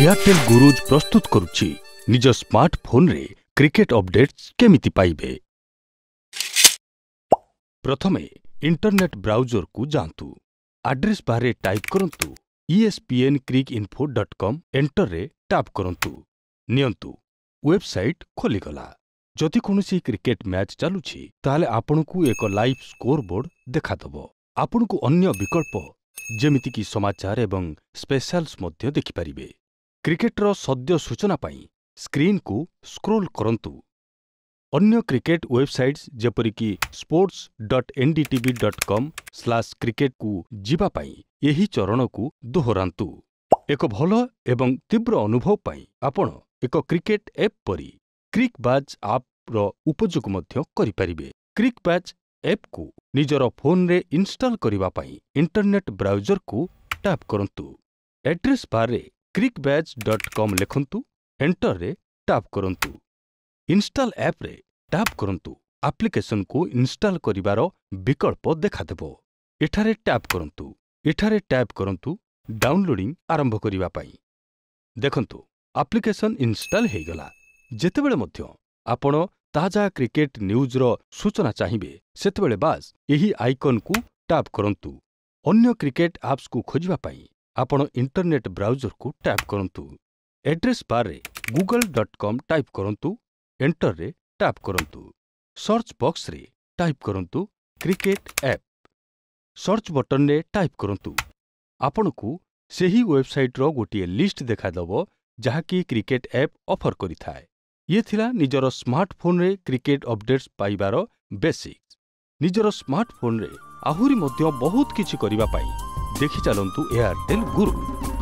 Airtel ଗୁରୁଜ ପ୍ରସ୍ତୁତ କରୁଛି ନିଜ ସ୍ମାର୍ଟଫୋନ୍ରେ କ୍ରିକେଟ୍ ଅପଡେଟ୍ସ କେମିତି ପାଇବେ ପ୍ରଥମେ ଇଣ୍ଟରନେଟ୍ ବ୍ରାଉଜରକୁ ଯାଆନ୍ତୁ ଆଡ୍ରେସ୍ ବାହାରେ ଟାଇପ୍ କରନ୍ତୁ ESPN Cricinfo dot com ଏଣ୍ଟରରେ ଟାପ୍ କରନ୍ତୁ ନିଅନ୍ତୁ ୱେବସାଇଟ୍ ଖୋଲିଗଲା ଯଦି କୌଣସି କ୍ରିକେଟ୍ ମ୍ୟାଚ୍ ଚାଲୁଛି ତାହେଲେ ଆପଣଙ୍କୁ ଏକ ଲାଇଭ୍ ସ୍କୋରବୋର୍ଡ ଦେଖାଦେବ ଆପଣଙ୍କୁ ଅନ୍ୟ ବିକଳ୍ପ ଯେମିତିକି ସମାଚାର ଏବଂ ସ୍ପେଶାଲ୍ସ ମଧ୍ୟ ଦେଖିପାରିବେ କ୍ରିକେଟ୍ର ସଦ୍ୟ ସୂଚନା ପାଇଁ ସ୍କ୍ରିନ୍‌କୁ ସ୍କ୍ରୋଲ୍ କରନ୍ତୁ ଅନ୍ୟ କ୍ରିକେଟ୍ ୱେବସାଇଟ୍ସ ଯେପରିକି sports dot NDTV dot com slash କ୍ରିକେଟ୍କୁ ଯିବା ପାଇଁ ଏହି ଚରଣକୁ ଦୋହରାନ୍ତୁ ଏକ ଭଲ ଏବଂ ତୀବ୍ର ଅନୁଭବ ପାଇଁ ଆପଣ ଏକ କ୍ରିକେଟ୍ ଆପ୍ ପରି କ୍ରିକ୍ ବାଜ୍ ଆପ୍‌ର ଉପଯୋଗ ମଧ୍ୟ କରିପାରିବେ କ୍ରିକ୍ ବାଜ୍ ଆପ୍‌କୁ ନିଜର ଫୋନ୍‌ରେ ଇନଷ୍ଟଲ୍ କରିବା ପାଇଁ ଇଣ୍ଟରନେଟ୍ ବ୍ରାଉଜର୍‌କୁ ଟ୍ୟାପ୍ କରନ୍ତୁ ଆଡ୍ରେସ୍ ବାର୍‌ରେ କ୍ରିକ୍ବ୍ୟାଚ୍ ଡଟ୍ କମ୍ ଲେଖନ୍ତୁ ଏଣ୍ଟରରେ ଟ୍ୟାପ୍ କରନ୍ତୁ ଇନଷ୍ଟାଲ୍ ଆପ୍ରେ ଟ୍ୟାପ୍ କରନ୍ତୁ ଆପ୍ଲିକେସନ୍କୁ ଇନଷ୍ଟାଲ୍ କରିବାର ବିକଳ୍ପ ଦେଖାଦେବ ଏଠାରେ ଟ୍ୟାପ୍ କରନ୍ତୁ ଏଠାରେ ଟ୍ୟାପ୍ କରନ୍ତୁ ଡାଉନଲୋଡିଂ ଆରମ୍ଭ କରିବା ପାଇଁ ଦେଖନ୍ତୁ ଆପ୍ଲିକେସନ୍ ଇନଷ୍ଟାଲ୍ ହୋଇଗଲା ଯେତେବେଳେ ମଧ୍ୟ ଆପଣ ତାଜା କ୍ରିକେଟ୍ ନ୍ୟୁଜ୍ର ସୂଚନା ଚାହିଁବେ ସେତେବେଳେ ବାସ୍ ଏହି ଆଇକନ୍କୁ ଟ୍ୟାପ୍ କରନ୍ତୁ ଅନ୍ୟ କ୍ରିକେଟ୍ ଆପ୍ସକୁ ଖୋଜିବା ପାଇଁ ଆପଣ ଇଣ୍ଟରନେଟ୍ ବ୍ରାଉଜରକୁ ଟ୍ୟାପ୍ କରନ୍ତୁ ଏଡ୍ରେସ୍ ବାର୍ରେ ଗୁଗଲ୍ ଡଟ୍ କମ୍ ଟାଇପ୍ କରନ୍ତୁ ଏଣ୍ଟର୍ରେ ଟ୍ୟାପ୍ କରନ୍ତୁ ସର୍ଚ୍ଚ ବକ୍ସରେ ଟାଇପ୍ କରନ୍ତୁ କ୍ରିକେଟ୍ ଆପ୍ ସର୍ଚ୍ଚ ବଟନ୍ରେ ଟାଇପ୍ କରନ୍ତୁ ଆପଣଙ୍କୁ ସେହି ୱେବ୍ସାଇଟ୍ର ଗୋଟିଏ ଲିଷ୍ଟ ଦେଖାଦେବ ଯାହାକି କ୍ରିକେଟ୍ ଆପ୍ ଅଫର୍ କରିଥାଏ ଇଏ ଥିଲା ନିଜର ସ୍ମାର୍ଟଫୋନ୍ରେ କ୍ରିକେଟ୍ ଅପଡେଟ୍ସ ପାଇବାର ବେସିକ୍ସ ନିଜର ସ୍ମାର୍ଟଫୋନ୍ରେ ଆହୁରି ମଧ୍ୟ ବହୁତ କିଛି କରିବା ପାଇଁ देखिचालु एयरटेल गुरु